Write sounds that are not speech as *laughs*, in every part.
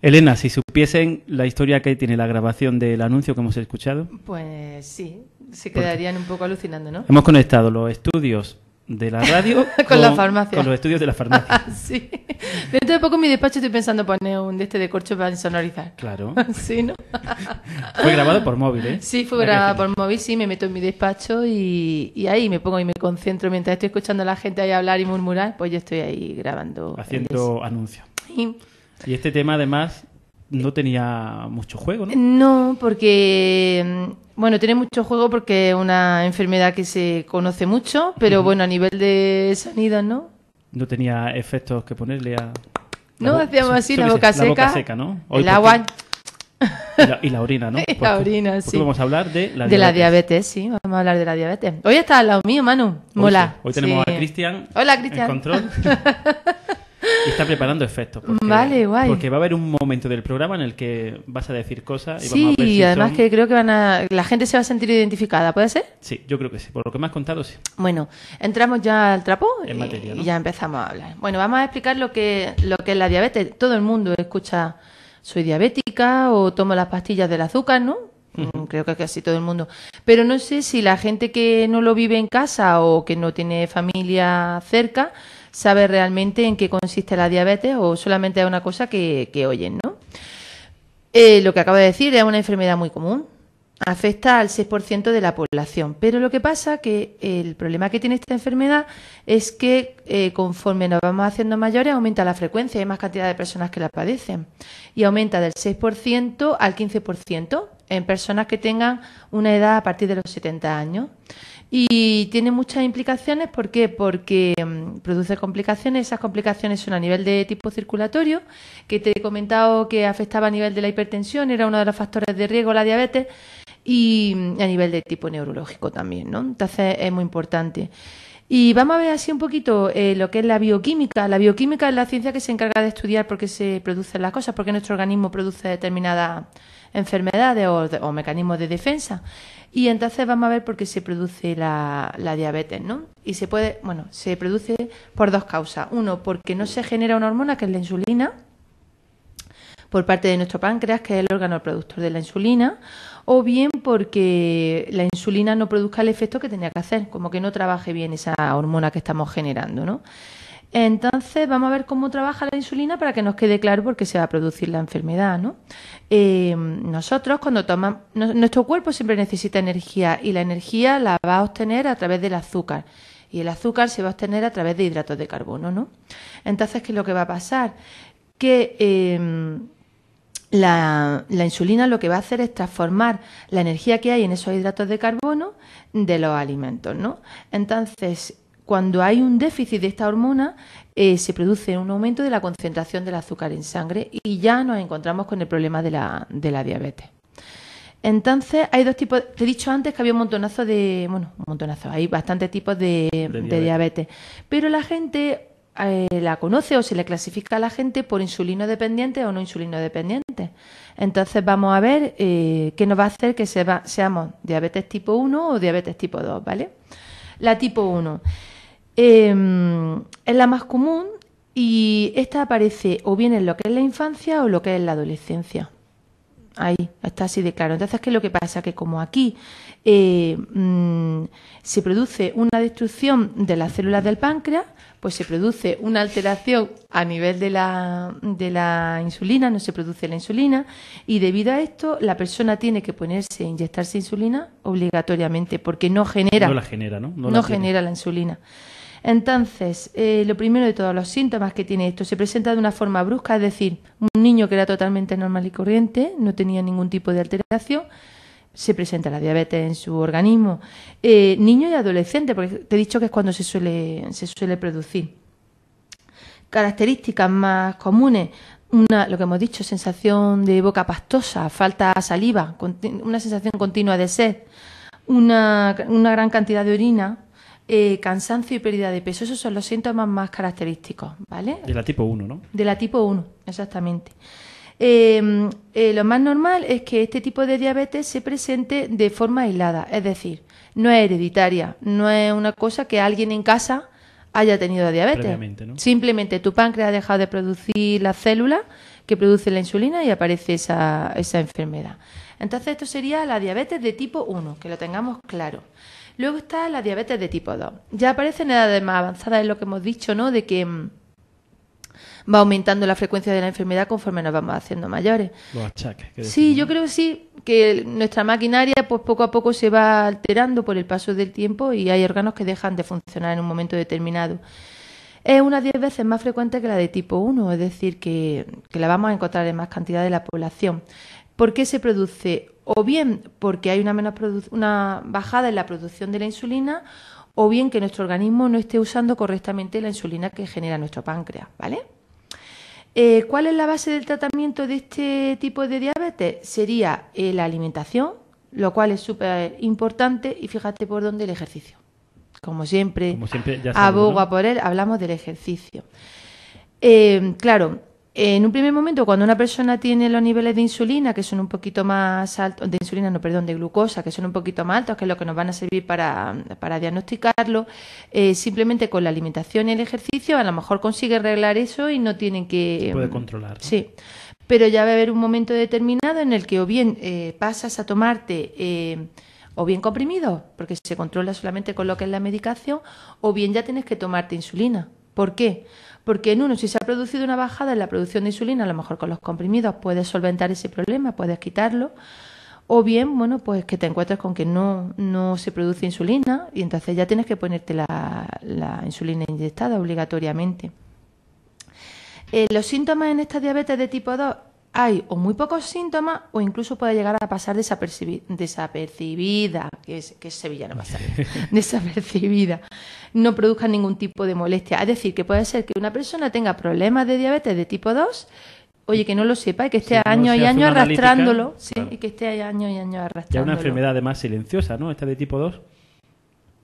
Elena, si supiesen la historia que tiene la grabación del anuncio que hemos escuchado. Pues sí, se quedarían un poco alucinando, ¿no? Hemos conectado los estudios de la radio *laughs* con, la farmacia. Con los estudios de la farmacia. *laughs* sí. Dentro de poco en mi despacho estoy pensando poner un de este de corcho para sonorizar. Claro. *laughs* sí, ¿no? fue grabado por móvil, ¿eh? Sí, fue grabado por móvil, sí, me meto en mi despacho y, ahí me pongo y me concentro mientras estoy escuchando a la gente ahí hablar y murmurar, pues yo estoy ahí grabando. Haciendo anuncios. Y este tema, además, no tenía mucho juego, ¿no? No, porque. Mm, bueno, tiene mucho juego porque es una enfermedad que se conoce mucho, pero bueno, a nivel de sanidad, ¿no? No tenía efectos que ponerle a. No, hacíamos así, la boca seca. ¿no? el agua. Y la, orina, ¿no? *laughs* la orina, sí. Vamos a hablar de la diabetes. De la diabetes, sí, vamos a hablar de la diabetes. Hoy está al lado mío, Manu. Mola. Hoy, tenemos a Cristian. Hola, Cristian. control. *laughs* Y está preparando efectos. Porque, vale, guay. Porque va a haber un momento del programa en el que vas a decir cosas y sí, vamos a además que creo que van a... la gente se va a sentir identificada, ¿puede ser? Sí, yo creo que sí. Por lo que me has contado, sí. Bueno, entramos ya al trapo y, ¿no? ya empezamos a hablar. Bueno, vamos a explicar lo que, lo que es la diabetes. Todo el mundo escucha, soy diabética o tomo las pastillas del azúcar, ¿no? creo que casi todo el mundo. Pero no sé si la gente que no lo vive en casa o que no tiene familia cerca, sabe realmente en qué consiste la diabetes o solamente es una cosa que, oyen, ¿no? Eh, lo que acabo de decir es una enfermedad muy común, afecta al 6% de la población. Pero lo que pasa es que el problema que tiene esta enfermedad es que eh, conforme nos vamos haciendo mayores aumenta la frecuencia, hay más cantidad de personas que la padecen y aumenta del 6% al 15% en personas que tengan una edad a partir de los 70 años. Y tiene muchas implicaciones, ¿por qué? Porque mm, produce complicaciones, esas complicaciones son a nivel de tipo circulatorio, que te he comentado que afectaba a nivel de la hipertensión, era uno de los factores de riesgo la diabetes, y mm, a nivel de tipo neurológico también, ¿no? Entonces es muy importante. Y vamos a ver así un poquito eh, lo que es la bioquímica. La bioquímica es la ciencia que se encarga de estudiar por qué se producen las cosas, por qué nuestro organismo produce determinadas enfermedades o, mecanismos de defensa. Y e entonces vamos a ver por qué se produce la, la, diabetes, ¿no? Y se puede, bueno, se produce por dos causas. Uno, porque no se genera una hormona que es la insulina por parte de nuestro páncreas, que es el órgano productor de la insulina, o bien porque la insulina no produzca el efecto que tenía que hacer, como que no trabaje bien esa hormona que estamos generando, ¿no? Entonces, vamos a ver cómo trabaja la insulina para que nos quede claro por qué se va a producir la enfermedad, ¿no? Eh, nosotros, cuando tomamos... nuestro cuerpo siempre necesita energía y la energía la va a obtener a través del azúcar. Y el azúcar se va a obtener a través de hidratos de carbono, ¿no? Entonces, ¿qué es lo que va a pasar? Que... Em, la, la, insulina lo que va a hacer es transformar la energía que hay en esos hidratos de carbono de los alimentos, ¿no? Entonces, cuando hay un déficit de esta hormona, eh, se produce un aumento de la concentración del azúcar en sangre y ya nos encontramos con el problema de la, diabetes. Entonces, hay dos tipos. Te he dicho antes que había un montonazo de. Bueno, un montonazo. Hay bastantes tipos de, diabetes. Pero la gente eh, la conoce o se le clasifica a la gente por insulino dependiente o no insulino dependiente. Entonces, vamos a ver eh, qué nos va a hacer que seamos diabetes tipo 1 o diabetes tipo 2, ¿vale? La tipo 1. Em, es la más común y esta aparece o bien en lo que es la infancia o lo que es la adolescencia. Ahí, está así de claro. Entonces, ¿qué es lo que pasa? Que como aquí eh, mm, se produce una destrucción de las células del páncreas, pues se produce una alteración a nivel de la, de la insulina, no se produce la insulina, y debido a esto la persona tiene que ponerse, inyectarse insulina obligatoriamente, porque no genera... la genera, genera la insulina. Entonces, eh, lo primero de todos los síntomas que tiene esto se presenta de una forma brusca, es decir, un niño que era totalmente normal y corriente, no tenía ningún tipo de alteración, se presenta la diabetes en su organismo. Eh, niño y adolescente, porque te he dicho que es cuando se suele, se suele producir. Características más comunes, una, lo que hemos dicho, sensación de boca pastosa, falta de saliva, una sensación continua de sed, una, una gran cantidad de orina, eh, cansancio y pérdida de peso. Esos son los síntomas más característicos, ¿vale? De la tipo 1, ¿no? De la tipo 1, exactamente. Eh, eh, lo más normal es que este tipo de diabetes se presente de forma aislada, es decir, no es hereditaria, no es una cosa que alguien en casa haya tenido diabetes. Simplemente tu páncreas ha dejado de producir la célula que produce la insulina y aparece esa, esa enfermedad. Entonces esto sería la diabetes de tipo 1, que lo tengamos claro. Luego está la diabetes de tipo 2. Ya aparece en edades más avanzadas, es lo que hemos dicho, ¿no? De que mm, va aumentando la frecuencia de la enfermedad conforme nos vamos haciendo mayores. Los achaques. sí, yo creo que sí, que nuestra maquinaria pues poco a poco se va alterando por el paso del tiempo y hay órganos que dejan de funcionar en un momento determinado. Es unas 10 veces más frecuente que la de tipo 1, es decir, que la vamos a encontrar en más cantidad de la población. ¿Por qué se produce? o bien porque hay una, menos una bajada en la producción de la insulina o bien que nuestro organismo no esté usando correctamente la insulina que genera nuestro páncreas, ¿vale? Eh, ¿Cuál es la base del tratamiento de este tipo de diabetes? Sería eh, la alimentación, lo cual es súper importante y fíjate por dónde el ejercicio. Como siempre, abogo a por él, hablamos del ejercicio. Eh, claro, en un primer momento, cuando una persona tiene los niveles de insulina, que son un poquito más altos, de insulina, no, perdón, de glucosa, que son un poquito más altos, que es lo que nos van a servir para, diagnosticarlo, eh, simplemente con la alimentación y el ejercicio, a lo mejor consigue arreglar eso y no tiene que. puede mm, controlar. Sí. Pero ya va a haber un momento determinado en el que o bien eh, pasas a tomarte. Eh, o bien comprimido, porque se controla solamente con lo que es la medicación, o bien ya tienes que tomarte insulina. ¿Por qué? Porque en uno, si se ha producido una bajada en la producción de insulina, a lo mejor con los comprimidos puedes solventar ese problema, puedes quitarlo. O bien, bueno, pues que te encuentres con que no, se produce insulina y entonces ya tienes que ponerte la, insulina inyectada obligatoriamente. Eh, los síntomas en esta diabetes de tipo 2 hay o muy pocos síntomas o incluso puede llegar a pasar desapercibida, que es, que es sevillano *laughs* desapercibida, no produzca ningún tipo de molestia. Es decir, que puede ser que una persona tenga problemas de diabetes de tipo 2, oye, que no lo sepa y que esté año y año arrastrándolo, sí, y que esté año y año arrastrándolo. Es una enfermedad además silenciosa, ¿no? Esta de tipo 2.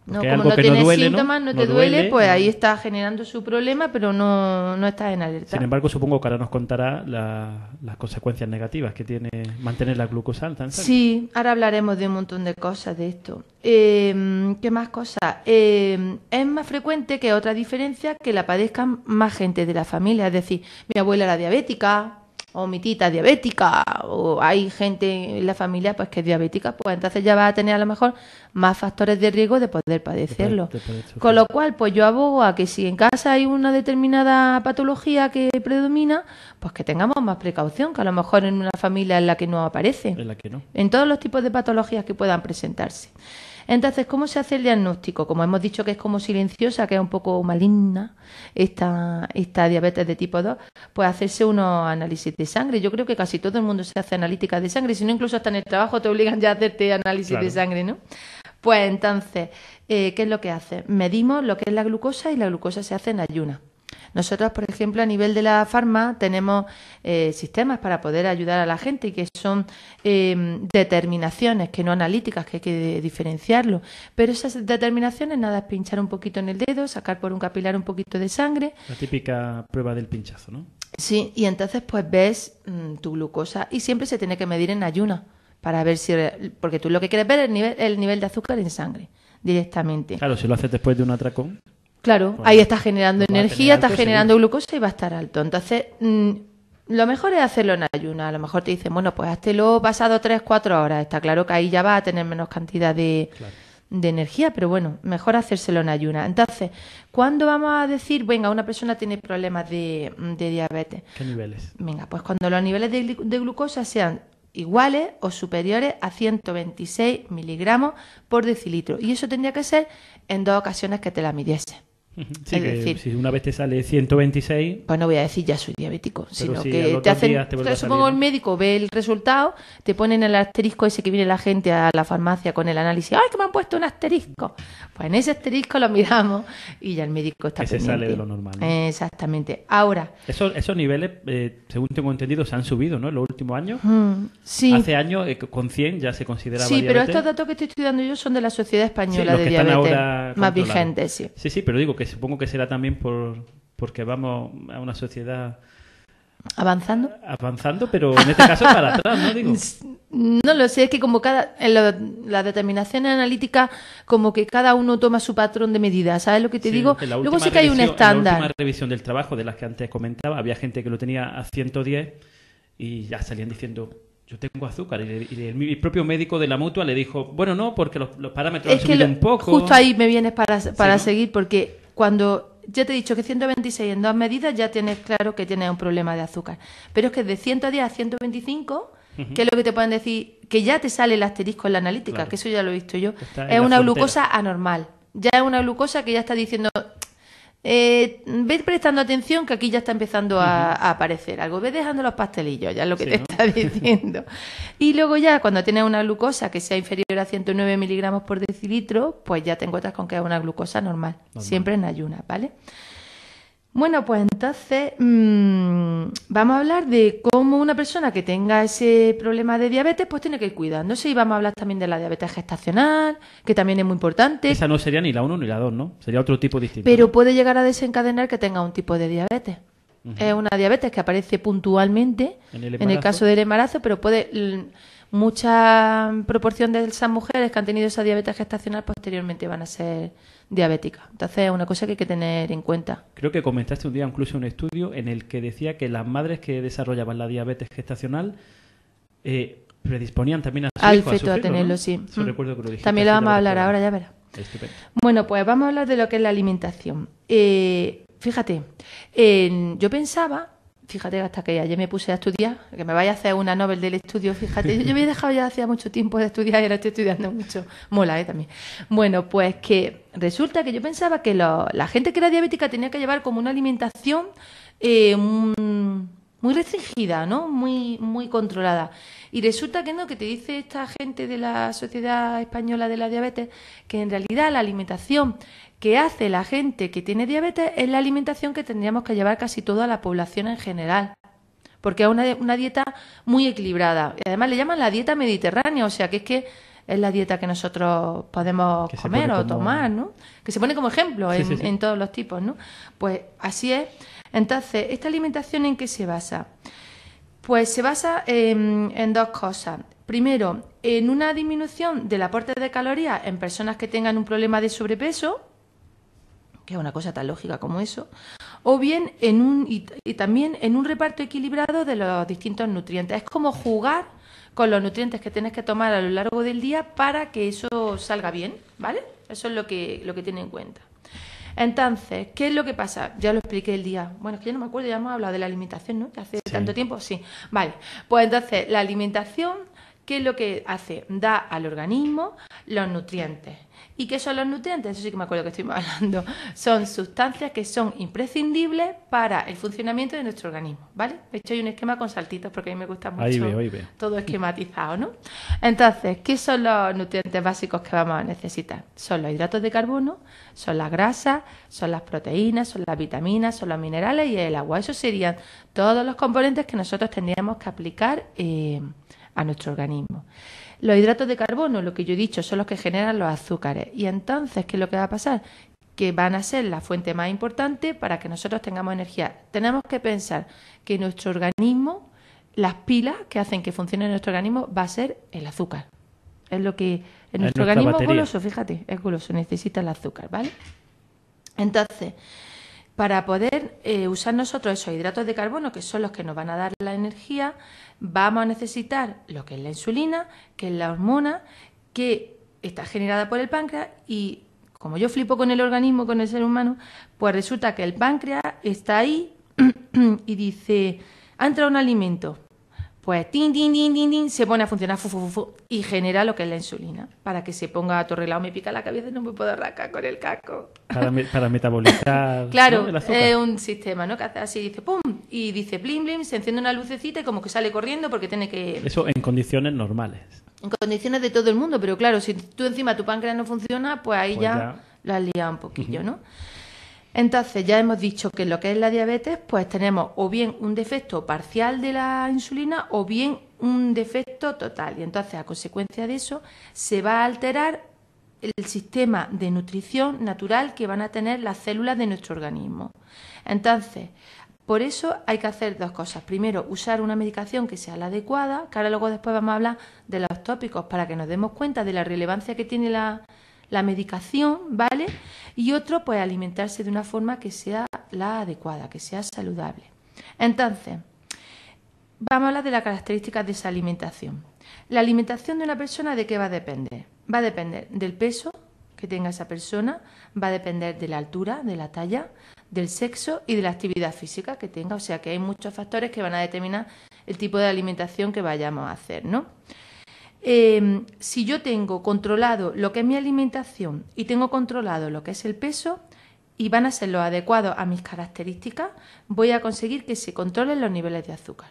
No, como no tienes síntomas, no, te duele, pues ahí está generando su problema, pero no, no estás en alerta. Sin embargo, supongo que ahora nos contará las consecuencias negativas que tiene mantener la glucosa alta. Sí, ahora hablaremos de un montón de cosas de esto. Em, ¿Qué más cosas? Em, es más frecuente que otra diferencia que la padezcan más gente de la familia, es decir, mi abuela era diabética, o mi tita diabética, o hay gente en la familia pues que es diabética, pues entonces ya va a tener a lo mejor más factores de riesgo de poder padecerlo. Con lo cual, pues yo abogo a que si en casa hay una determinada patología que predomina, pues que tengamos más precaución, que a lo mejor en una familia en la que no aparece. En En todos los tipos de patologías que puedan presentarse. Entonces, ¿cómo se hace el diagnóstico? Como hemos dicho que es como silenciosa, que es un poco maligna esta, esta diabetes de tipo 2, pues hacerse unos análisis de sangre. Yo creo que casi todo el mundo se hace analítica de sangre, si no incluso hasta en el trabajo te obligan ya a hacerte análisis de sangre, ¿no? Pues entonces, eh, ¿qué es lo que hace? Medimos lo que es la glucosa y la glucosa se hace en ayuna. Nosotros, por ejemplo, a nivel de la farma tenemos eh, sistemas para poder ayudar a la gente y que son em, determinaciones, que no analíticas, que hay que diferenciarlo. Pero esas determinaciones, nada, es pinchar un poquito en el dedo, sacar por un capilar un poquito de sangre. La típica prueba del pinchazo, ¿no? Sí, y entonces pues ves mm, tu glucosa y siempre se tiene que medir en ayuna para ver si... Porque tú lo que quieres ver es el nivel, el nivel de azúcar en sangre directamente. Claro, si lo haces después de un atracón. Claro, ahí está generando energía, está generando glucosa y va a estar alto. Entonces, mm, lo mejor es hacerlo en ayuna. A lo mejor te dicen, bueno, pues hazte lo pasado 3, 4 horas. Está claro que ahí ya va a tener menos cantidad de, energía, pero bueno, mejor hacérselo en ayuna. Entonces, ¿cuándo vamos a decir, venga, una persona tiene problemas de, diabetes? ¿Qué niveles? Venga, pues cuando los niveles de, de glucosa sean iguales o superiores a 126 miligramos por decilitro. Y eso tendría que ser en dos ocasiones que te la midiese si una vez te sale 126... Pues no voy a decir ya soy diabético, sino que te hacen... entonces supongo el médico ve el resultado, te ponen el asterisco ese que viene la gente a la farmacia con el análisis. ¡Ay, que me han puesto un asterisco! Pues en ese asterisco lo miramos y ya el médico está sale de lo normal. Exactamente. Ahora... Esos, esos niveles, eh, según tengo entendido, se han subido, ¿no? En los últimos años. sí. Hace años, eh, con 100 ya se consideraba Sí, pero estos datos que estoy estudiando yo son de la Sociedad Española de Diabetes. Más vigentes, sí. Sí, sí, pero digo que supongo que será también por, porque vamos a una sociedad avanzando avanzando pero en este caso para *laughs* atrás no digo no lo sé es que como cada en la determinación analítica como que cada uno toma su patrón de medida sabes lo que te digo luego sí que hay un estándar en revisión del trabajo de las que antes comentaba había gente que lo tenía a 110 y ya salían diciendo yo tengo azúcar. Y, el, propio médico de la mutua le dijo, bueno, no, porque los, parámetros han subido un poco. Justo ahí me vienes para, para seguir, porque cuando ya te he dicho que 126 en dos medidas ya tienes claro que tienes un problema de azúcar. Pero es que de 110 a 125, uh que es lo que te pueden decir? Que ya te sale el asterisco en la analítica, que eso ya lo he visto yo. es una glucosa anormal. Ya es una glucosa que ya está diciendo, eh, ve prestando atención que aquí ya está empezando a, aparecer algo. Ve dejando los pastelillos, ya es lo que te está *laughs* diciendo. y luego ya cuando tienes una glucosa que sea inferior a 109 miligramos por decilitro, pues ya te encuentras con que es una glucosa normal, normal. siempre en ayunas, ¿vale? Bueno, pues entonces mm, vamos a hablar de cómo una persona que tenga ese problema de diabetes pues tiene que ir cuidándose y vamos a hablar también de la diabetes gestacional, que también es muy importante. Esa no sería ni la 1 ni la 2, ¿no? Sería otro tipo distinto. Pero puede llegar a desencadenar que tenga un tipo de diabetes. Es una diabetes que aparece puntualmente en el, caso del embarazo, pero puede mucha proporción de esas mujeres que han tenido esa diabetes gestacional posteriormente van a ser diabéticas. Entonces es una cosa que hay que tener en cuenta. Creo que comentaste un día incluso un estudio en el que decía que las madres que desarrollaban la diabetes gestacional eh, predisponían también a Al feto a, tenerlo, sí. Mm. también lo vamos a hablar ahora, ya verás. Bueno, pues vamos a hablar de lo que es la alimentación. Eh, fíjate, yo pensaba fíjate hasta que ayer me puse a estudiar, que me vaya a hacer una Nobel del estudio, fíjate, yo, había dejado ya hacía mucho tiempo de estudiar y ahora estoy estudiando mucho. Mola, ¿eh? También. Bueno, pues que resulta que yo pensaba que la gente que era diabética tenía que llevar como una alimentación, eh, un muy restringida, ¿no? Muy, muy controlada. Y resulta que no, que te dice esta gente de la Sociedad Española de la Diabetes que en realidad la alimentación que hace la gente que tiene diabetes es la alimentación que tendríamos que llevar casi toda la población en general porque es una, dieta muy equilibrada. Y Además le llaman la dieta mediterránea, o sea que es que es la dieta que nosotros podemos comer o tomar, ¿no? Que se pone como ejemplo en, en, todos los tipos, ¿no? Pues así es. Entonces, ¿esta alimentación en qué se basa? Pues se basa en, dos cosas. Primero, en una disminución del aporte de calorías en personas que tengan un problema de sobrepeso, que es una cosa tan lógica como eso, o bien en un, y, también en un reparto equilibrado de los distintos nutrientes. Es como jugar con los nutrientes que tienes que tomar a lo largo del día para que eso salga bien, ¿vale? Eso es lo que, lo que tiene en cuenta. Entonces, ¿qué es lo que pasa? Ya lo expliqué el día. Bueno, es que ya no me acuerdo, ya hemos hablado de la alimentación, ¿no? hace tanto tiempo, sí. Vale, pues entonces la alimentación ¿Qué es lo que hace? Da al organismo los nutrientes. ¿Y qué son los nutrientes? Eso sí que me acuerdo que estoy *laughs* hablando. Son sustancias que son imprescindibles para el funcionamiento de nuestro organismo, ¿vale? De hecho, hay un esquema con saltitos porque a mí me gusta mucho ahí ahí todo esquematizado, ¿no? Entonces, ¿qué son los nutrientes básicos que vamos a necesitar? Son los hidratos de carbono, son las grasas, son las proteínas, son las vitaminas, son los minerales y el agua. Esos serían todos los componentes que nosotros tendríamos que aplicar eh, a nuestro organismo. Los hidratos de carbono, lo que yo he dicho, son los que generan los azúcares. Y entonces, ¿qué es lo que va a pasar? que van a ser la fuente más importante para que nosotros tengamos energía. Tenemos que pensar que nuestro organismo, las pilas que hacen que funcione nuestro organismo, va a ser el azúcar. Es lo que en nuestro organismo es goloso, fíjate, es goloso, necesita el azúcar, ¿vale? Entonces, para poder eh, usar nosotros esos hidratos de carbono, que son los que nos van a dar la energía, vamos a necesitar lo que es la insulina, que es la hormona, que está generada por el páncreas y como yo flipo con el organismo, con el ser humano, pues resulta que el páncreas está ahí *clears throat* y dice, ha entrado un alimento, pues tin, tin, tin, tin, tin, se pone a funcionar fu, y genera lo que es la insulina. Para que se ponga a atorrelado, me pica la cabeza y no me puedo arrancar con el casco. Para, *laughs* metabolizar. claro, es un sistema, ¿no? Que hace así, dice pum, y dice blim, blim, se enciende una lucecita y como que sale corriendo porque tiene que. Eso en condiciones normales. En condiciones de todo el mundo, pero claro, si tú encima tu páncreas no funciona, pues ahí pues ya, lo has liado un poquillo, ¿no? Entonces ya hemos dicho que lo que es la diabetes, pues tenemos o bien un defecto parcial de la insulina o bien un defecto total. Y entonces a consecuencia de eso se va a alterar el sistema de nutrición natural que van a tener las células de nuestro organismo. Entonces, por eso hay que hacer dos cosas. Primero, usar una medicación que sea la adecuada, que ahora luego después vamos a hablar de los tópicos para que nos demos cuenta de la relevancia que tiene la, la medicación, ¿vale? Y otro, pues alimentarse de una forma que sea la adecuada, que sea saludable. Entonces, vamos a hablar de las características de esa alimentación. La alimentación de una persona de qué va a depender? Va a depender del peso que tenga esa persona, va a depender de la altura, de la talla, del sexo y de la actividad física que tenga. O sea que hay muchos factores que van a determinar el tipo de alimentación que vayamos a hacer, ¿no? Em, si yo tengo controlado lo que es mi alimentación y tengo controlado lo que es el peso y van a ser los adecuados a mis características, voy a conseguir que se controlen los niveles de azúcar.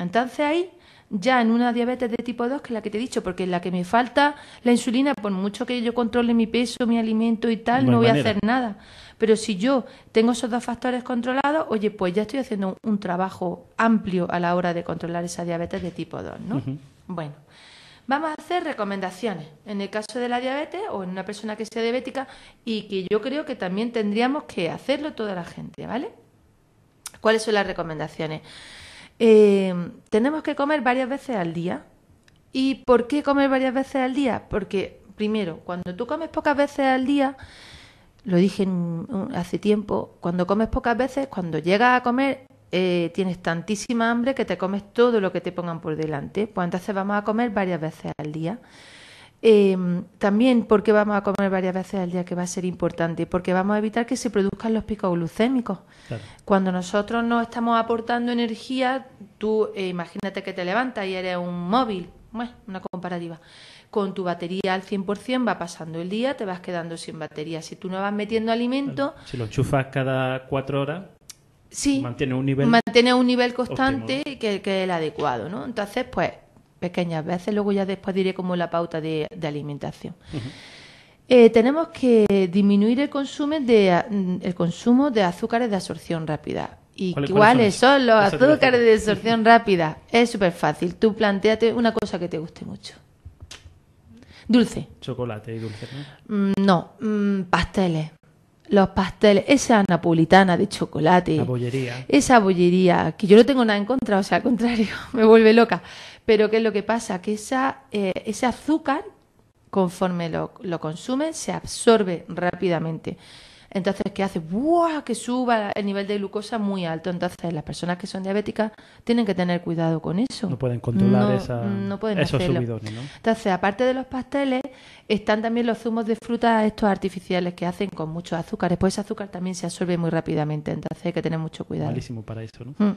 Entonces ahí ya en una diabetes de tipo 2, que es la que te he dicho, porque en la que me falta la insulina, por mucho que yo controle mi peso, mi alimento y tal, no, voy a hacer nada. Pero si yo tengo esos dos factores controlados, oye, pues ya estoy haciendo un, trabajo amplio a la hora de controlar esa diabetes de tipo 2, ¿no? Bueno, Vamos a hacer recomendaciones en el caso de la diabetes o en una persona que sea diabética y que yo creo que también tendríamos que hacerlo toda la gente, ¿vale? ¿Cuáles son las recomendaciones? Eh, tenemos que comer varias veces al día. ¿Y por qué comer varias veces al día? Porque, primero, cuando tú comes pocas veces al día, lo dije hace tiempo, cuando comes pocas veces, cuando llegas a comer eh, tienes tantísima hambre que te comes todo lo que te pongan por delante. Pues entonces vamos a comer varias veces al día. Em, también, porque vamos a comer varias veces al día? Que va a ser importante, porque vamos a evitar que se produzcan los picos glucémicos. Cuando nosotros no estamos aportando energía, tú eh, imagínate que te levantas y eres un móvil, bueno, una comparativa, con tu batería al 100% va pasando el día, te vas quedando sin batería. Si tú no vas metiendo alimento... Si lo enchufas cada cuatro horas sí, mantiene un nivel constante que, es el adecuado, ¿no? Entonces, pues, pequeñas veces, luego ya después diré como la pauta de, alimentación. Eh, tenemos que disminuir el consumo de mm, el consumo de azúcares de absorción rápida. ¿Y cuáles son, los azúcares de absorción rápida? Es súper fácil. Tú planteate una cosa que te guste mucho. Dulce. Chocolate y dulce. No, mm, no mm, pasteles los pasteles, esa napolitana de chocolate. bollería. Esa bollería, que yo no tengo nada en contra, o sea, al contrario, *laughs* me vuelve loca. Pero ¿qué es lo que pasa? Que esa, eh, ese azúcar, conforme lo, lo se absorbe rápidamente. Entonces, ¿qué hace? ¡Buah! Que suba el nivel de glucosa muy alto. Entonces, las personas que son diabéticas tienen que tener cuidado con eso. No pueden controlar esa, no esos hacerlo. Entonces, aparte de los pasteles, están también los zumos de fruta estos artificiales que hacen con mucho azúcar. Pues ese azúcar también se absorbe muy rápidamente. Entonces, hay que tener mucho cuidado. Malísimo para eso, ¿no? Mm.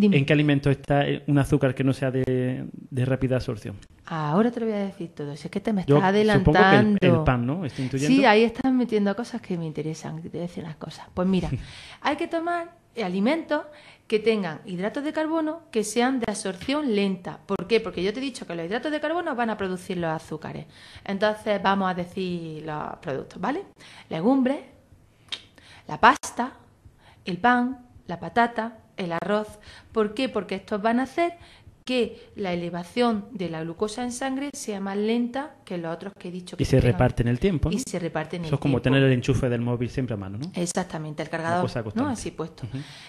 ¿En qué alimento está un azúcar que no sea de, rápida absorción? Ahora te lo voy a decir todo. Si es que te me estás adelantando. Supongo que el, pan, ¿no? Estoy intuyendo. Sí, ahí estás metiendo cosas que me interesan, que te decir las cosas. Pues mira, *laughs* hay que tomar alimentos que tengan hidratos de carbono que sean de absorción lenta. ¿Por qué? Porque yo te he dicho que los hidratos de carbono van a producir los azúcares. Entonces vamos a decir los productos, ¿vale? Legumbres, la pasta, el pan, la patata, el arroz. ¿Por qué? Porque estos van a hacer que la elevación de la glucosa en sangre sea más lenta que los otros que he dicho. Que y se reparten el tiempo. Y se reparten Eso el tiempo. Eso es como tener el enchufe del móvil siempre a mano, ¿no? Exactamente, el cargador, ¿no? Así puesto.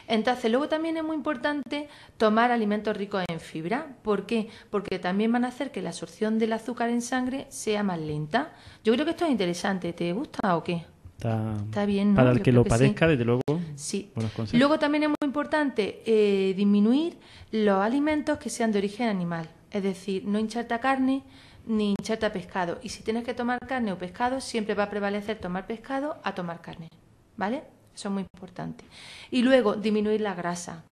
Entonces, luego también es muy importante tomar alimentos ricos en fibra. ¿Por qué? Porque también van a hacer que la absorción del azúcar en sangre sea más lenta. Yo creo que esto es interesante. ¿Te gusta o qué? Está, bien, ¿no? Para el que lo parezca, desde luego. Sí. Luego también es muy importante eh, disminuir los alimentos que sean de origen animal. Es decir, no hincharte carne ni hincharte a pescado. Y si tienes que tomar carne o pescado, siempre va a prevalecer tomar pescado a tomar carne. ¿Vale? Eso es muy importante. Y luego, disminuir la grasa.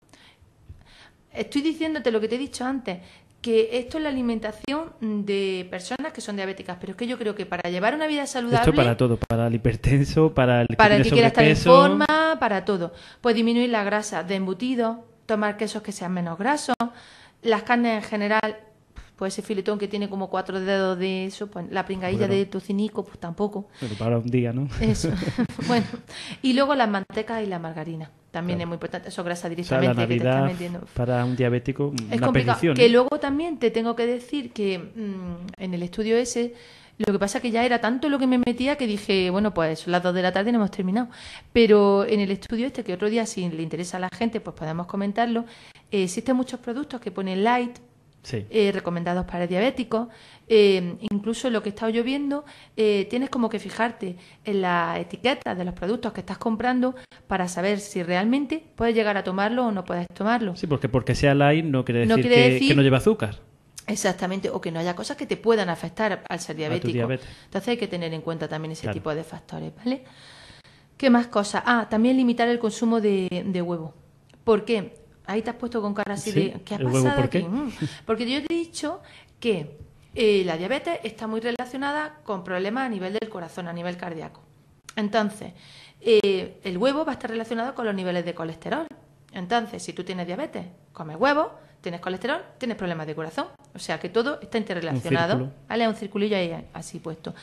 Estoy diciéndote lo que te he dicho antes que esto es la alimentación de personas que son diabéticas, pero es que yo creo que para llevar una vida saludable... Esto para todo, para el hipertenso, para el que, quiera estar en forma, para todo. Pues disminuir la grasa de embutido, tomar quesos que sean menos grasos, las carnes en general, pues ese filetón que tiene como cuatro dedos de eso, pues la pringadilla de tocinico, pues tampoco. Pero para un día, ¿no? Eso. *laughs* *laughs* bueno, y luego las mantecas y la margarina. También es muy importante, eso grasa directamente. para un diabético complicado. Que ¿eh? luego también te tengo que decir que mm, en el estudio ese lo que pasa que ya era tanto lo que me metía que dije, bueno, pues las dos de la tarde no hemos terminado. Pero en el estudio este, que otro día si le interesa a la gente, pues podemos comentarlo, eh, existen muchos productos que ponen light, eh, recomendados para diabéticos. Eh, incluso lo que he estado eh, tienes como que fijarte en la etiqueta de los productos que estás comprando para saber si realmente puedes llegar a tomarlo o no puedes tomarlo. Sí, porque porque sea light no quiere decir, que, que no lleva azúcar. Exactamente, o que no haya cosas que te puedan afectar al ser diabético. Entonces hay que tener en cuenta también ese tipo de factores, ¿vale? ¿Qué más cosas? Ah, también limitar el consumo de, de huevo. ¿Por qué? ahí te has puesto con cara así de ¿qué ha pasado Aquí? Mm. *laughs* Porque yo he dicho que eh, la diabetes está muy relacionada con problemas a nivel del corazón, a nivel cardíaco. Entonces, eh, el huevo va a estar relacionado con los niveles de colesterol. Entonces, si tú tienes diabetes, comes huevo, tienes colesterol, tienes problemas de corazón. O sea que todo está interrelacionado. Un ¿vale? Un circulillo ahí así puesto.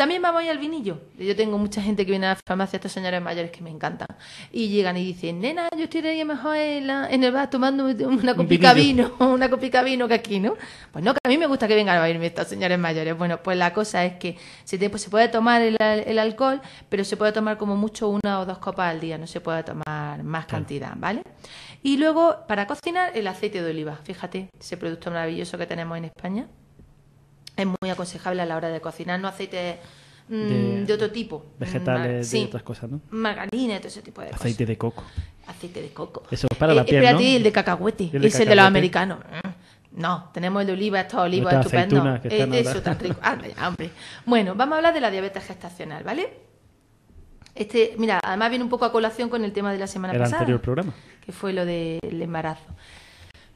También vamos a ir al vinillo. Yo tengo mucha gente que viene a la farmacia, estos señores mayores que me encantan. Y llegan y dicen, nena, yo estoy mejor en, en el bar tomando una copica vino, *laughs* una copica vino que aquí, ¿no? Pues no, que a mí me gusta que vengan a irme estos señores mayores. Bueno, pues la cosa es que se, pues se puede tomar el, alcohol, pero se puede tomar como mucho una o dos copas al día, no se puede tomar más cantidad, ¿vale? Y luego, para cocinar, el aceite de oliva. Fíjate, ese producto maravilloso que tenemos en España es muy aconsejable a la hora de cocinar, no aceites mm, de, otro tipo. Vegetales, sí. de otras cosas, ¿no? Margarina, todo ese tipo de Aceite cosas. de coco. Aceite de coco. Eso es para la piel, ¿no? el de cacahuete. El de es el de los americanos. Mm. No, tenemos el de oliva, estos olivos estupendos. es eh, eso tan rico. Ah, hombre. Bueno, vamos a hablar de la diabetes gestacional, ¿vale? Este, mira, además viene un poco a colación con el tema de la semana el pasada. anterior programa. Que fue lo del embarazo.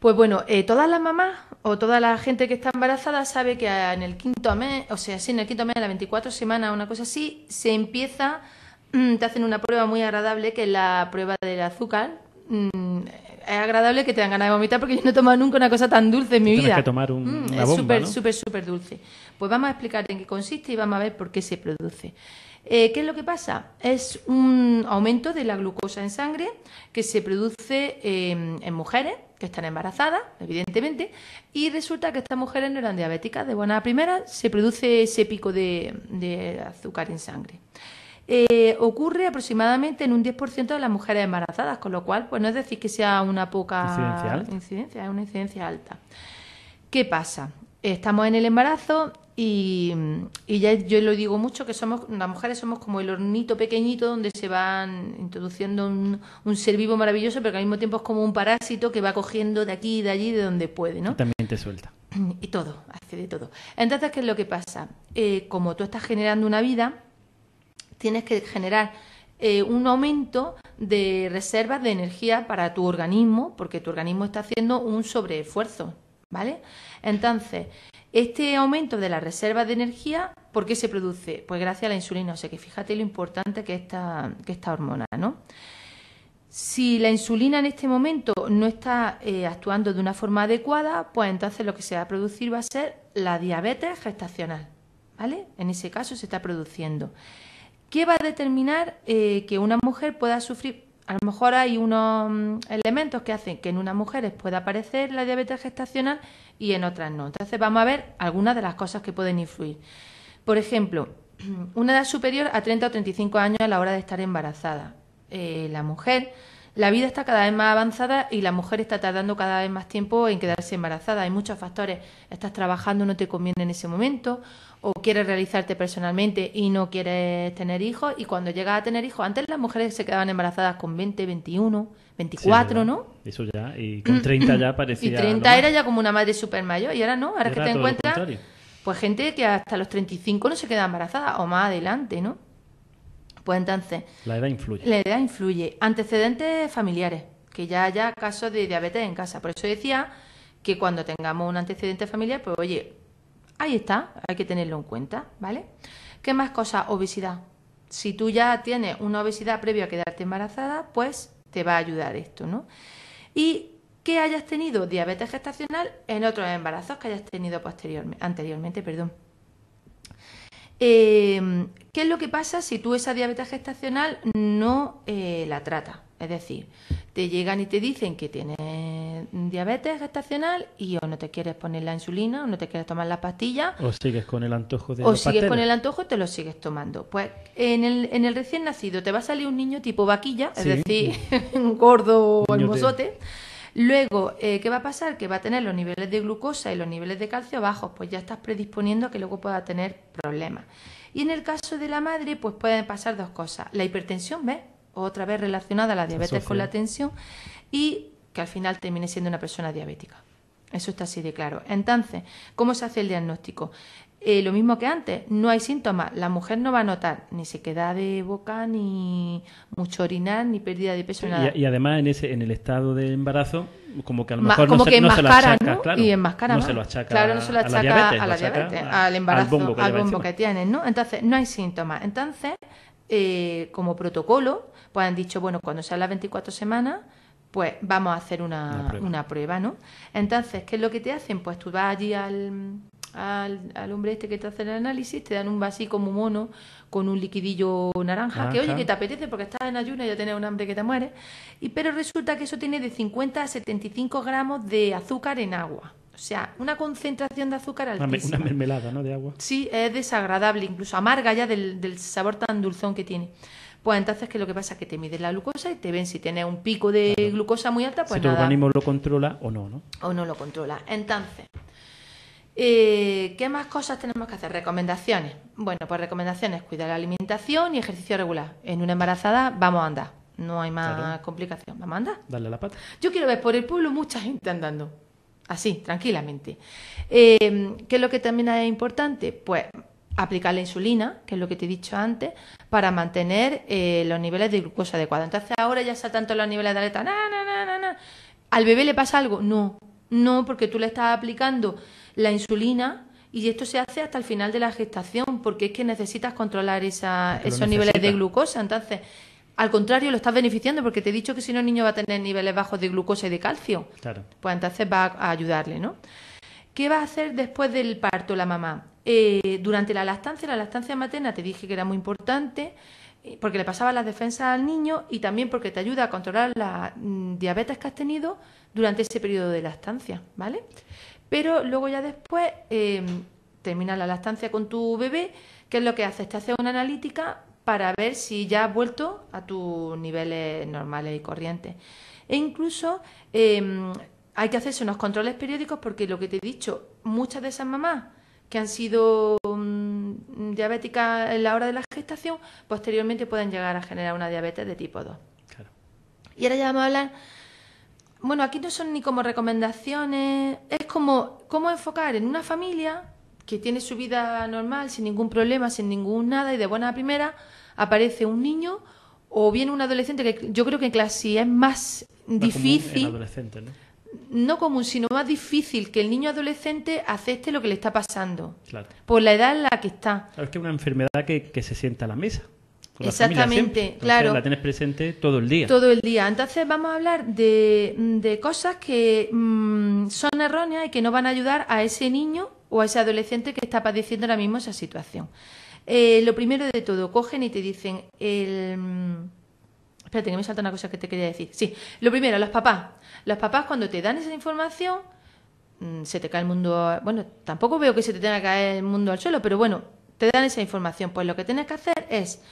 Pues bueno, eh, todas las mamás o toda la gente que está embarazada sabe que en el quinto mes, o sea, sí, en el quinto mes, a las 24 semanas, una cosa así, se empieza, mm, te hacen una prueba muy agradable que es la prueba del azúcar. Mm, es agradable que te hagan ganas de vomitar porque yo no he tomado nunca una cosa tan dulce en mi vida. que tomar un, mm, una Es súper, Super, súper, súper dulce. Pues vamos a explicar en qué consiste y vamos a ver por qué se produce. Eh, ¿Qué es lo que pasa? Es un aumento de la glucosa en sangre que se produce eh, en mujeres que están embarazadas, evidentemente, y resulta que estas mujeres no eran diabéticas. De buena primera se produce ese pico de, azúcar en sangre. Eh, ocurre aproximadamente en un 10% de las mujeres embarazadas, con lo cual, pues no es decir que sea una poca incidencia es una incidencia alta. ¿Qué pasa? Estamos en el embarazo, y, ya yo lo digo mucho que somos las mujeres somos como el hornito pequeñito donde se van introduciendo un, ser vivo maravilloso, pero que al mismo tiempo es como un parásito que va cogiendo de aquí y de allí, de donde puede, ¿no? también te suelta. *clears throat* Y todo, hace de todo. Entonces, ¿qué es lo que pasa? Eh, como tú estás generando una vida, tienes que generar eh, un aumento de reservas de energía para tu organismo, porque tu organismo está haciendo un sobreesfuerzo, ¿vale? Entonces, este aumento de la reserva de energía, ¿por qué se produce? Pues gracias a la insulina, o sea que fíjate lo importante que esta, que esta hormona, ¿no? Si la insulina en este momento no está eh, actuando de una forma adecuada, pues entonces lo que se va a producir va a ser la diabetes gestacional, ¿vale? En ese caso se está produciendo. ¿Qué va a determinar eh, que una mujer pueda sufrir? A lo mejor hay unos mm, elementos que hacen que en unas mujeres pueda aparecer la diabetes gestacional y en otras no. Entonces vamos a ver algunas de las cosas que pueden influir. Por ejemplo, *clears throat* una edad superior a 30 o 35 años a la hora de estar embarazada. Eh, la mujer, la vida está cada vez más avanzada y la mujer está tardando cada vez más tiempo en quedarse embarazada. Hay muchos factores. Estás trabajando, no te conviene en ese momento, o quieres realizarte personalmente y no quieres tener hijos. Y cuando llegas a tener hijos, antes las mujeres se quedaban embarazadas con 20, 21 24, ¿no? Eso ya, y con 30 ya *clears throat* parecía... Y 30 era ya como una madre súper mayor, y ahora no, ahora que te encuentras... Pues gente que hasta los 35 no se queda embarazada, o más adelante, ¿no? Pues entonces... La edad influye. La edad influye. Antecedentes familiares, que ya haya casos de diabetes en casa. Por eso decía que cuando tengamos un antecedente familiar, pues oye, ahí está, hay que tenerlo en cuenta, ¿vale? ¿Qué más cosas? Obesidad. Si tú ya tienes una obesidad previa a quedarte embarazada, pues te va a ayudar esto, ¿no? Y que hayas tenido diabetes gestacional en otros embarazos que hayas tenido posteriormente, anteriormente, perdón. Eh, ¿Qué es lo que pasa si tú esa diabetes gestacional no eh, la tratas? Es decir, te llegan y te dicen que tienes diabetes gestacional y o no te quieres poner la insulina o no te quieres tomar la pastilla O sigues con el antojo de O sigues con el antojo y te lo sigues tomando. Pues en el, recién nacido te va a salir un niño tipo vaquilla, es decir, un *laughs* gordo o hermosote. Luego, eh, ¿qué va a pasar? Que va a tener los niveles de glucosa y los niveles de calcio bajos, pues ya estás predisponiendo a que luego pueda tener problemas. Y en el caso de la madre, pues pueden pasar dos cosas. La hipertensión, ¿ves? otra vez relacionada a la diabetes con la tensión y que al final termine siendo una persona diabética. Eso está así de claro. Entonces, ¿cómo se hace el diagnóstico? Eh, lo mismo que antes, no hay síntomas. La mujer no va a notar ni sequedad de boca, ni mucho orinar, ni pérdida de peso, nada. Y, además en ese, en el estado de embarazo, como que a lo mejor no, se, lo achaca, claro, y no, se lo achaca, a la diabetes, al embarazo, bombo, que, tienen, ¿no? Entonces, no hay síntomas. Entonces, eh, como protocolo, pues han dicho, bueno, cuando sean las 24 semanas, pues vamos a hacer una, prueba. ¿no? Entonces, ¿qué es lo que te hacen? Pues tú vas allí al, al, al, hombre este que te hace el análisis, te dan un vasí como mono con un liquidillo naranja, que oye, que te apetece porque estás en ayuno y ya tienes un hambre que te muere, y, pero resulta que eso tiene de 50 a 75 gramos de azúcar en agua. O sea, una concentración de azúcar altísima. Una mermelada, ¿no? De agua. Sí, es desagradable, incluso amarga ya del, sabor tan dulzón que tiene. Pues entonces, ¿qué es lo que pasa? Que te miden la glucosa y te ven si tienes un pico de glucosa muy alta, pues si tu organismo lo controla o no, ¿no? O no lo controla. Entonces, eh, ¿qué más cosas tenemos que hacer? Recomendaciones. Bueno, pues recomendaciones, cuidar la alimentación y ejercicio regular. En una embarazada vamos a andar. No hay más complicación. Vamos a andar. Dale la pata. Yo quiero ver por el pueblo mucha gente andando así, tranquilamente. Eh, ¿Qué es lo que también es importante? Pues aplicar la insulina, que es lo que te he dicho antes, para mantener eh, los niveles de glucosa adecuados. Entonces ahora ya está tanto los niveles de aleta. ¿Al bebé le pasa algo? No, no, porque tú le estás aplicando la insulina y esto se hace hasta el final de la gestación, porque es que necesitas controlar esos niveles de glucosa. Entonces, al contrario, lo estás beneficiando porque te he dicho que si no el niño va a tener niveles bajos de glucosa y de calcio. Claro. Pues entonces va a ayudarle, ¿no? ¿Qué va a hacer después del parto la mamá? Eh, durante la lactancia, la lactancia materna te dije que era muy importante eh, porque le pasaba las defensas al niño y también porque te ayuda a controlar la mm, diabetes que has tenido durante ese periodo de lactancia, ¿vale? Pero luego ya después eh, termina la lactancia con tu bebé, ¿qué es lo que hace? Te hace una analítica para ver si ya has vuelto a tus niveles eh, normales y corrientes. E incluso em, hay que hacerse unos controles periódicos porque lo que te he dicho, muchas de esas mamás que han sido mm, diabéticas en la hora de la gestación, posteriormente pueden llegar a generar una diabetes de tipo 2. Y ahora ya vamos a hablar, bueno, aquí no son ni como recomendaciones, es como cómo enfocar en una familia que tiene su vida normal, sin ningún problema, sin ningún nada, y de buena primera aparece un niño o viene un adolescente que yo creo que en clase es más, difícil. Adolescente, ¿no? común, sino más difícil que el niño adolescente acepte lo que le está pasando. Por la edad en la que está. Claro, es que es una enfermedad que, se sienta a la mesa. Exactamente, claro. La tenés presente todo el día. Todo el día. Entonces vamos a hablar de, de cosas que mm, son erróneas y que no van a ayudar a ese niño o a ese adolescente que está padeciendo ahora mismo esa situación. Eh, lo primero de todo, cogen y te dicen el... Mm, espérate, que me salta una cosa que te quería decir. Sí, lo primero, los papás. Los papás cuando te dan esa información, mm, se te cae el mundo... Bueno, tampoco veo que se te tenga que caer el mundo al suelo, pero bueno, te dan esa información. Pues lo que tienes que hacer es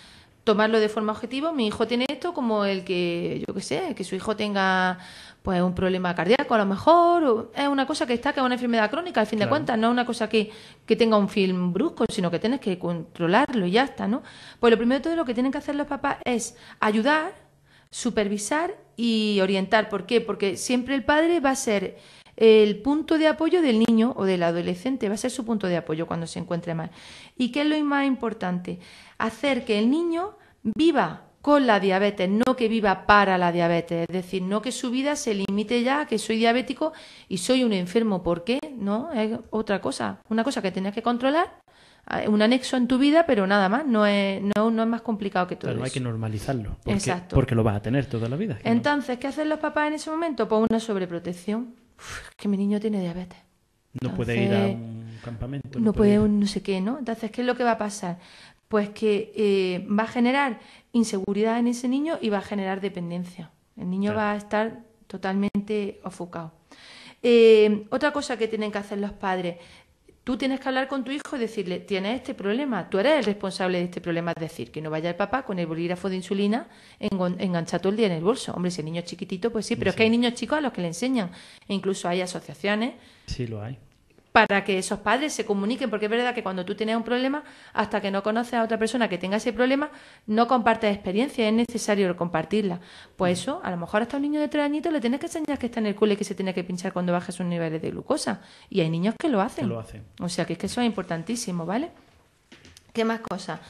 tomarlo de forma objetiva. Mi hijo tiene esto como el que, yo qué sé, que su hijo tenga pues un problema cardíaco a lo mejor, es una cosa que está, que es una enfermedad crónica, al fin de cuentas, no es una cosa que, que, tenga un film brusco, sino que tienes que controlarlo y ya está, ¿no? Pues lo primero de todo lo que tienen que hacer los papás es ayudar, supervisar y orientar. ¿Por qué? Porque siempre el padre va a ser el punto de apoyo del niño o del adolescente, va a ser su punto de apoyo cuando se encuentre mal. ¿Y qué es lo más importante? Hacer que el niño viva con la diabetes, no que viva para la diabetes, es decir, no que su vida se limite ya a que soy diabético y soy un enfermo, ¿por qué? No, es otra cosa, una cosa que tienes que controlar, eh, un anexo en tu vida, pero nada más, no es, no, es más complicado que todo eso. ...pero hay que normalizarlo, porque, Exacto. porque lo vas a tener toda la vida. Entonces, ¿qué hacen los papás en ese momento? Pues una sobreprotección, que mi niño tiene diabetes. no puede ir a un campamento. No, puede un no sé qué, ¿no? Entonces, ¿qué es lo que va a pasar? pues que eh, va a generar inseguridad en ese niño y va a generar dependencia. El niño va a estar totalmente ofocado. Eh, otra cosa que tienen que hacer los padres, tú tienes que hablar con tu hijo y decirle, tienes este problema, tú eres el responsable de este problema, es decir, que no vaya el papá con el bolígrafo de insulina enganchado todo el día en el bolso. Hombre, si el niño es chiquitito, pues sí, pero es que hay niños chicos a los que le enseñan, e incluso hay asociaciones. Sí, lo hay para que esos padres se comuniquen, porque es verdad que cuando tú tienes un problema, hasta que no conoces a otra persona que tenga ese problema, no compartes experiencia, es necesario compartirla. Pues mm. eso, a lo mejor hasta un niño de tres añitos le tienes que enseñar que está en el culo y que se tiene que pinchar cuando bajes sus niveles de glucosa. Y hay niños que lo hacen. lo O sea que es eso es importantísimo, ¿vale? ¿Qué más cosas?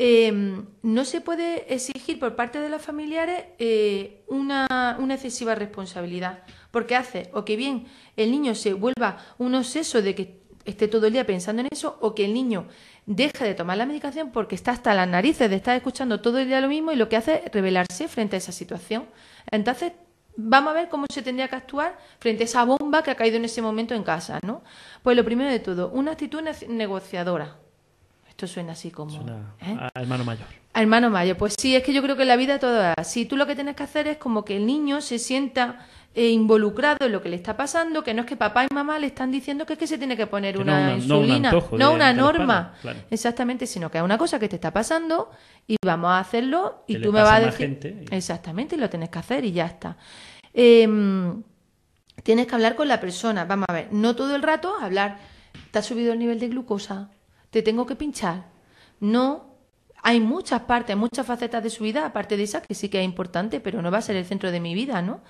Em, no se puede exigir por parte de los familiares eh, una excesiva responsabilidad qué hace o que bien el niño se vuelva un obseso de que esté todo el día pensando en eso o que el niño deje de tomar la medicación porque está hasta las narices de estar escuchando todo el día lo mismo y lo que hace es rebelarse frente a esa situación. Entonces, vamos a ver cómo se tendría que actuar frente a esa bomba que ha caído en ese momento en casa, ¿no? Pues lo primero de todo, una actitud negociadora. Esto suena así como... ¿eh? a hermano mayor. hermano mayor. Pues sí, es que yo creo que la vida toda, si Tú lo que tienes que hacer es como que el niño se sienta e involucrado en lo que le está pasando, que no es que papá y mamá le están diciendo que es que se tiene que poner una, insulina, no, una norma, exactamente, sino que es una cosa que te está pasando y vamos a hacerlo y tú me vas a decir, gente y... exactamente, lo tienes que hacer y ya está. Em, tienes que hablar con la persona, vamos a ver, no todo el rato hablar, te ha subido el nivel de glucosa, te tengo que pinchar, no hay muchas partes, muchas facetas de su vida, aparte de esa que sí que es importante, pero no va a ser el centro de mi vida, ¿no?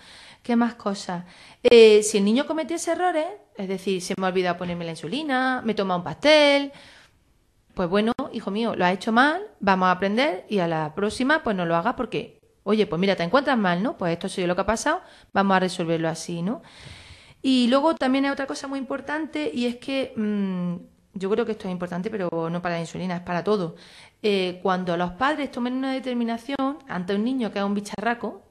¿Qué más cosas? Eh, si el niño cometiese errores, ¿eh? es decir, se me ha olvidado ponerme la insulina, me toma un pastel, pues bueno, hijo mío, lo ha hecho mal, vamos a aprender y a la próxima pues no lo hagas porque, oye, pues mira, te encuentras mal, ¿no? Pues esto es lo que ha pasado, vamos a resolverlo así, ¿no? Y luego también hay otra cosa muy importante y es que mm, yo creo que esto es importante, pero no para la insulina, es para todo. Eh, cuando los padres tomen una determinación ante un niño que es un bicharraco,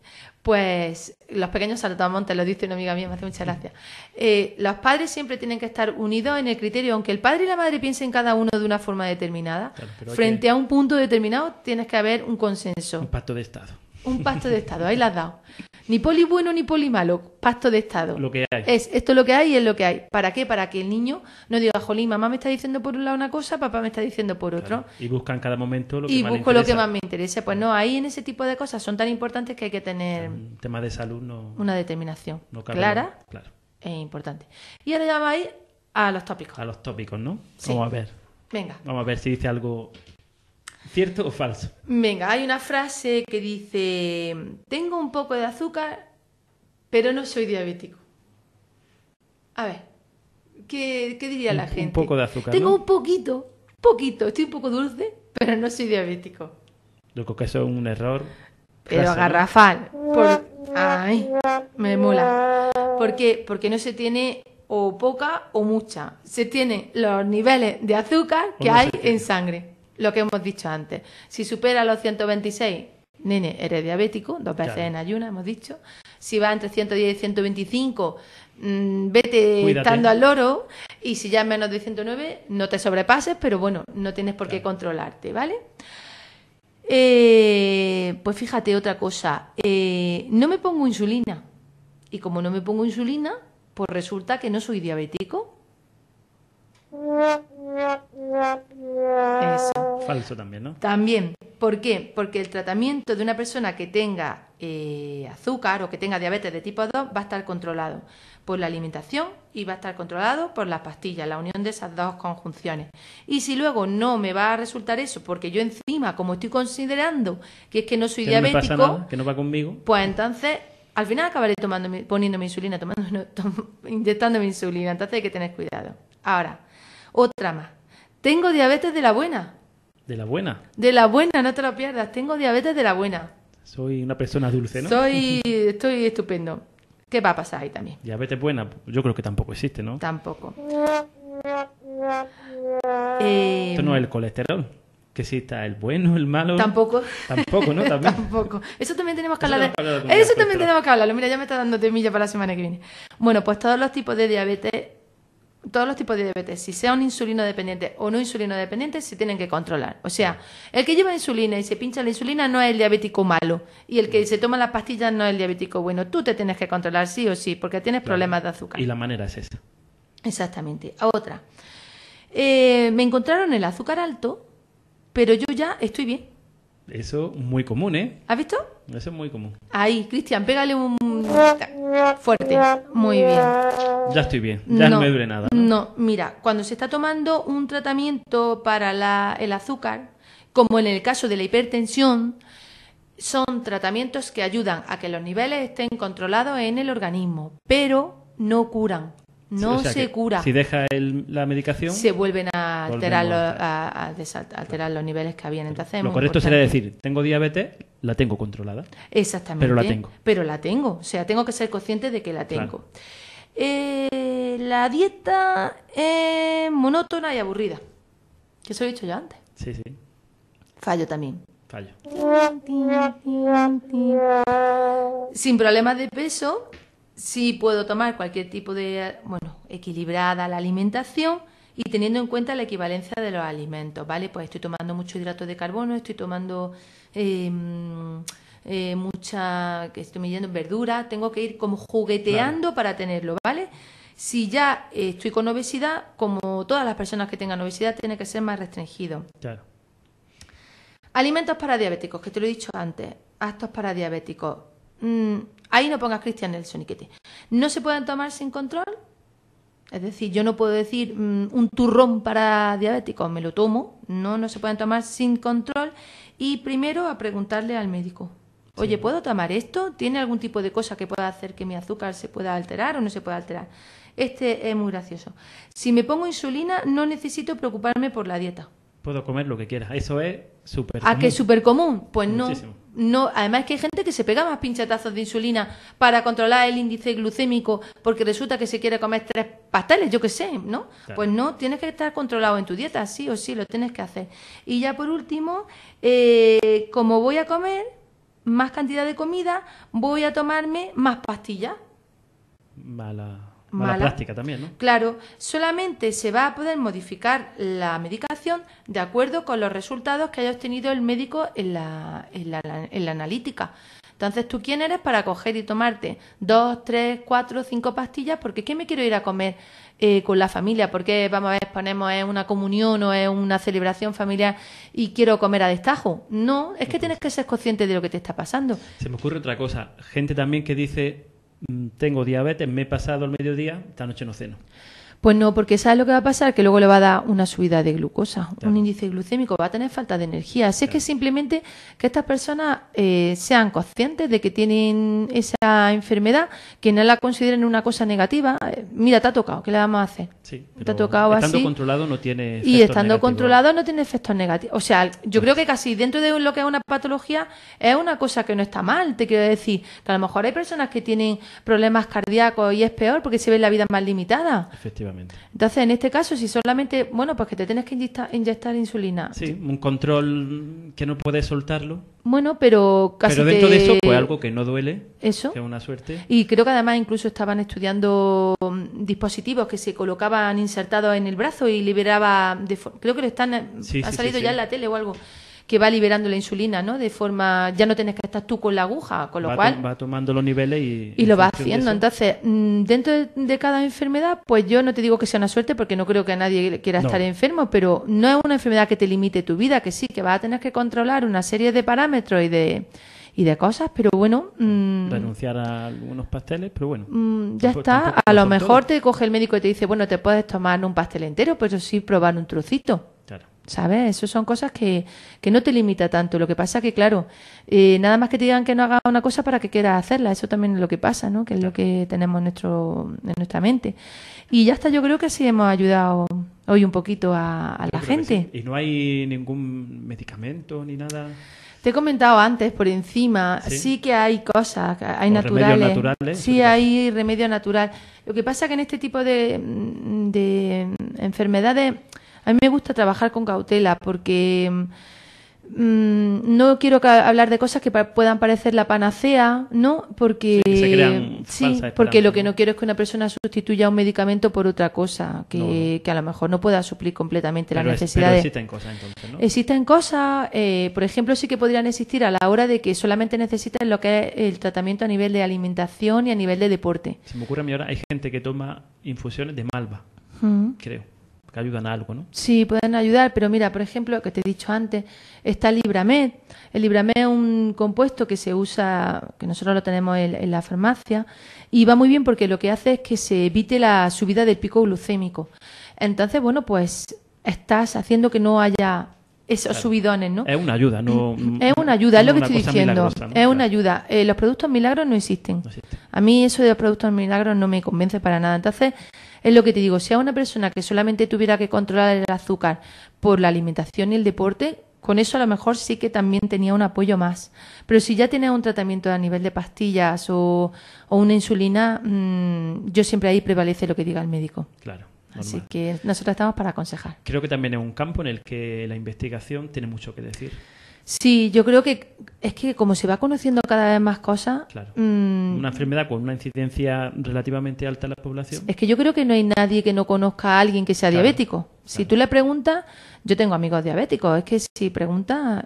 pues los pequeños saltamontes, lo dice una amiga mía, me hace mucha gracia. Eh, los padres siempre tienen que estar unidos en el criterio, aunque el padre y la madre piensen cada uno de una forma determinada, frente a un punto determinado tienes que haber un consenso. Un pacto de Estado un pacto de Estado, ahí las has dado. Ni poli bueno ni poli malo, pacto de Estado. Lo que hay. Es, esto lo que hay y es lo que hay. ¿Para qué? Para que el niño no diga, jolín, mamá me está diciendo por un lado una cosa, papá me está diciendo por otro. Y busca en cada momento lo que y más interesa. lo que más me interese. Pues no, ahí en ese tipo de cosas son tan importantes que hay que tener... un tema de salud no... Una determinación clara claro. e importante. Y ahora ya ir a los tópicos. A los tópicos, ¿no? Vamos a ver. Venga. Vamos a ver si dice algo ¿Cierto o falso? Venga, hay una frase que dice, tengo un poco de azúcar, pero no soy diabético. A ver, ¿qué, diría la gente? Un poco de azúcar. Tengo un poquito, poquito, estoy un poco dulce, pero no soy diabético. Yo creo que eso es un error. Pero agarrafal. garrafal. Ay, me mola. ¿Por qué? Porque no se tiene o poca o mucha. Se tienen los niveles de azúcar que hay en sangre lo que hemos dicho antes. Si supera los 126, nene, eres diabético, dos veces en ayuna, hemos dicho. Si va entre 110 y 125, mm, vete estando al loro. Y si ya es menos de 109, no te sobrepases, pero bueno, no tienes por qué controlarte, ¿vale? Eh, pues fíjate otra cosa, eh, no me pongo insulina. Y como no me pongo insulina, pues resulta que no soy diabético. Eso. Falso también, ¿no? También. ¿Por qué? Porque el tratamiento de una persona que tenga eh, azúcar o que tenga diabetes de tipo 2 va a estar controlado por la alimentación y va a estar controlado por las pastillas, la unión de esas dos conjunciones. Y si luego no me va a resultar eso, porque yo encima, como estoy considerando que es que no soy que diabético, que no va conmigo, pues entonces al final acabaré tomando, poniéndome insulina, tomando, mi *laughs* inyectándome insulina. Entonces hay que tener cuidado. Ahora, otra más. Tengo diabetes de la buena. ¿De la buena? De la buena, no te lo pierdas. Tengo diabetes de la buena. Soy una persona dulce, ¿no? Soy, *laughs* estoy estupendo. ¿Qué va a pasar ahí también? Diabetes buena, yo creo que tampoco existe, ¿no? Tampoco. Esto no es el colesterol. Que si está el bueno, el malo. Tampoco. Tampoco, ¿no? *laughs* tampoco. Eso también tenemos que hablar. Eso, también tenemos que hablar. Mira, ya me está dando temilla para la semana que viene. Bueno, pues todos los tipos de diabetes todos los tipos de diabetes, si sea un insulino dependiente o no insulino dependiente, se tienen que controlar. O sea, el que lleva insulina y se pincha la insulina no es el diabético malo y el que mm. se toma las pastillas no es el diabético bueno. Tú te tienes que controlar sí o sí porque tienes problemas de azúcar. Y la manera es esa. Exactamente. Otra. Eh, me encontraron el azúcar alto, pero yo ya estoy bien. Eso muy común, ¿eh? ¿Has visto? Eso es muy común. Ahí, Cristian, pégale un fuerte. Muy bien. Ya estoy bien, ya no, me duele nada. ¿no? mira, cuando se está tomando un tratamiento para el azúcar, como en el caso de la hipertensión, son tratamientos que ayudan a que los niveles estén controlados en el organismo, pero no curan no se cura. Si deja la medicación... Se vuelven a alterar, los, a, los niveles que habían. Entonces, lo correcto sería decir, tengo diabetes, la tengo controlada. Exactamente. Pero la tengo. Pero la tengo. O sea, tengo que ser consciente de que la tengo. Eh, la dieta es monótona y aburrida. Que eso lo he dicho yo antes. Sí, sí. Fallo también. Fallo. Sin problemas de peso, sí puedo tomar cualquier tipo de, bueno, equilibrada la alimentación y teniendo en cuenta la equivalencia de los alimentos, ¿vale? Pues estoy tomando mucho hidrato de carbono, estoy tomando em, eh, mucha, que estoy midiendo verdura, tengo que ir como jugueteando para tenerlo, ¿vale? Si ya estoy con obesidad, como todas las personas que tengan obesidad, tiene que ser más restringido. Claro. Alimentos para diabéticos, que te lo he dicho antes, actos para diabéticos. Mm, ahí no pongas Cristian Nelson Soniquete. No se pueden tomar sin control. Es decir, yo no puedo decir mm, un turrón para diabéticos, me lo tomo. No, no se pueden tomar sin control. Y primero a preguntarle al médico. Oye, ¿puedo tomar esto? ¿Tiene algún tipo de cosa que pueda hacer que mi azúcar se pueda alterar o no se pueda alterar? Este es muy gracioso. Si me pongo insulina, no necesito preocuparme por la dieta. Puedo comer lo que quiera. Eso es súper común. ¿A que es súper común? Pues no no, además que hay gente que se pega más pinchatazos de insulina para controlar el índice glucémico porque resulta que se quiere comer tres pasteles, yo qué sé, ¿no? Pues no, tienes que estar controlado en tu dieta, sí o sí, lo tienes que hacer. Y ya por último, eh, como voy a comer más cantidad de comida, voy a tomarme más pastillas. Mala mala, también, ¿no? Claro, solamente se va a poder modificar la medicación de acuerdo con los resultados que haya obtenido el médico en la, en la, analítica. Entonces, ¿tú quién eres para coger y tomarte dos, tres, cuatro, cinco pastillas? Porque ¿qué me quiero ir a comer eh, con la familia? Porque, vamos a ver, ponemos en una comunión o es una celebración familiar y quiero comer a destajo. No, es que tienes que ser consciente de lo que te está pasando. Se me ocurre otra cosa. Gente también que dice, Mm, tengo diabetes, me he pasado el mediodía, esta noche no ceno. Pues no, porque ¿sabes lo que va a pasar? Que luego le va a dar una subida de glucosa, un índice glucémico, va a tener falta de energía. Así es que simplemente que estas personas eh, sean conscientes de que tienen esa enfermedad, que no la consideren una cosa negativa. Eh, mira, te ha tocado, ¿qué le vamos a hacer? Sí, te ha tocado estando controlado no tiene efectos Y estando controlado no tiene efectos negativos. O sea, yo creo que casi dentro de lo que es una patología es una cosa que no está mal. Te quiero decir que a lo mejor hay personas que tienen problemas cardíacos y es peor porque se ve la vida más limitada. Entonces, en este caso, si solamente, bueno, pues que te tienes que inyectar, insulina. Sí, un control que no puedes soltarlo. Bueno, pero casi. Pero dentro de eso, pues algo que no duele. Eso. Que es una suerte. Y creo que además incluso estaban estudiando mm, dispositivos que se colocaban insertados en el brazo y liberaba. Creo que lo están. Eh, sí, ha salido ya en la tele o algo que va liberando la insulina, ¿no? De forma, ya no tienes que estar tú con la aguja, con lo cual... Va tomando los niveles y... Y lo va haciendo. Entonces, mm, dentro de, cada enfermedad, pues yo no te digo que sea una suerte porque no creo que nadie quiera estar enfermo, pero no es una enfermedad que te limite tu vida, que sí, que vas a tener que controlar una serie de parámetros y de y de cosas, pero bueno. Mm, Renunciar a algunos pasteles, pero bueno. Mm, ya está. a lo mejor te coge el médico y te dice, bueno, te puedes tomar un pastel entero, pero sí probar un trocito. ¿Sabes? Eso son cosas que, que, no te limita tanto. Lo que pasa que, claro, eh, nada más que te digan que no hagas una cosa para que quieras hacerla. Eso también es lo que pasa, ¿no? Que es lo que tenemos en, nuestro, en nuestra mente. Y ya está, yo creo que así hemos ayudado hoy un poquito a, la gente. ¿Y no hay ningún medicamento ni nada? Te he comentado antes, por encima, sí, que hay cosas, hay naturales, naturales. Eh? Sí, hay remedio natural. Lo que pasa que en este tipo de enfermedades a mí me gusta trabajar con cautela porque mm, mm, no quiero hablar de cosas que puedan parecer la panacea, ¿no? Porque sí, porque lo que no quiero es que una persona sustituya un medicamento por otra cosa que, a lo mejor no pueda suplir completamente las necesidades. existen cosas entonces, Existen cosas, eh, por ejemplo, sí que podrían existir a la hora de que solamente necesitan lo que es el tratamiento a nivel de alimentación y a nivel de deporte. Se me ocurre a mí ahora hay gente que toma infusiones de malva, mm. creo que ayudan a algo, ¿no? Sí, pueden ayudar, pero mira, por ejemplo, que te he dicho antes, está Libramed. El Libramed es un compuesto que se usa, que nosotros lo tenemos en, la farmacia, y va muy bien porque lo que hace es que se evite la subida del pico glucémico. Entonces, bueno, pues estás haciendo que no haya esos subidones, ¿no? Es una ayuda, no. *clears throat* Es una ayuda, es lo que estoy diciendo. Es una ayuda. Eh, los productos milagros no existen. no existen. A mí eso de los productos milagros no me convence para nada. Entonces, es lo que te digo, si a una persona que solamente tuviera que controlar el azúcar por la alimentación y el deporte, con eso a lo mejor sí que también tenía un apoyo más. Pero si ya tiene un tratamiento a nivel de pastillas o, una insulina, mm, yo siempre ahí prevalece lo que diga el médico. Claro. Así que nosotros estamos para aconsejar. Creo que también es un campo en el que la investigación tiene mucho que decir. Sí, yo creo que es que como se va conociendo cada vez más cosas... Claro. Mm, una enfermedad con una incidencia relativamente alta en la población. Es que yo creo que no hay nadie que no conozca a alguien que sea diabético. Si tú le preguntas, yo tengo amigos diabéticos, es que si preguntas,